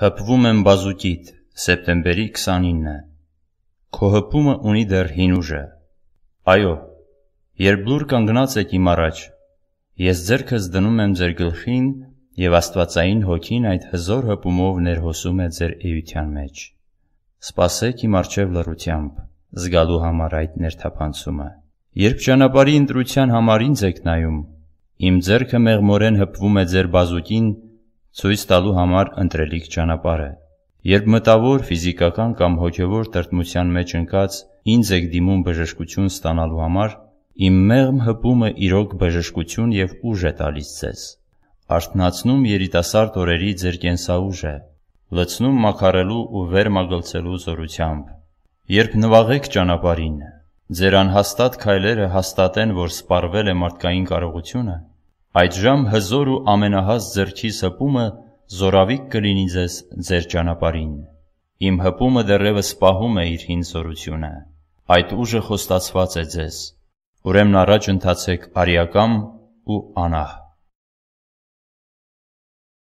Հպվում եմ բազուկիտ, սեպտեմբերի 29-ը։ Քո հպումը ունի դեռ հին ուժը։ Այո, երբ լուր կանգնած եք իմ առաջ, ես ձերքս դնում եմ ձեր գլխին եւ Աստվածային հոգին այդ հզոր հպումով ներհոսում է ձեր էության մեջ։ Սպասեք իմ արջև լրությամբ, զգալու համար այդ ներթափանցումը։ Երբ ճանապարհի ընտրության համար ինձ եք նայում, իմ ձերքը մեղմորեն հպվում է ձեր բազուկին ցույց տալու համար ընտրելիք ճանապարհ է։ Երբ մտավոր, ֆիզիկական կամ հոգևոր տրտմության մեջ ընկած ինձ եք դիմում բժշկություն ստանալու համար, իմ մեղմ հպումը իրոք բժշկություն եւ ուժ է տալիս ձեզ։ Արթնացնում երիտասարդ օրերի ձեր կենսաուժը, լցնում մաքարելու ու վերմագլցելու զորությամբ։ Երբ նվաղեք ճանապարհին, ձեր անհաստատ քայլերը հաստատեն, որ սպառվել է մարդկային կարողությունը, այդժամ հզոր ու ամենահաս ձեռքիս հպումը զորավիկ կլինի ձեզ ձեր ճանապարին։ Իմ հպումը դեռևս սպահում է իր հին զորությունը։ Այդ ուժը խոստացված է ձեզ։ Ուրեմն առաջ ընթացեք արիական ու անահ։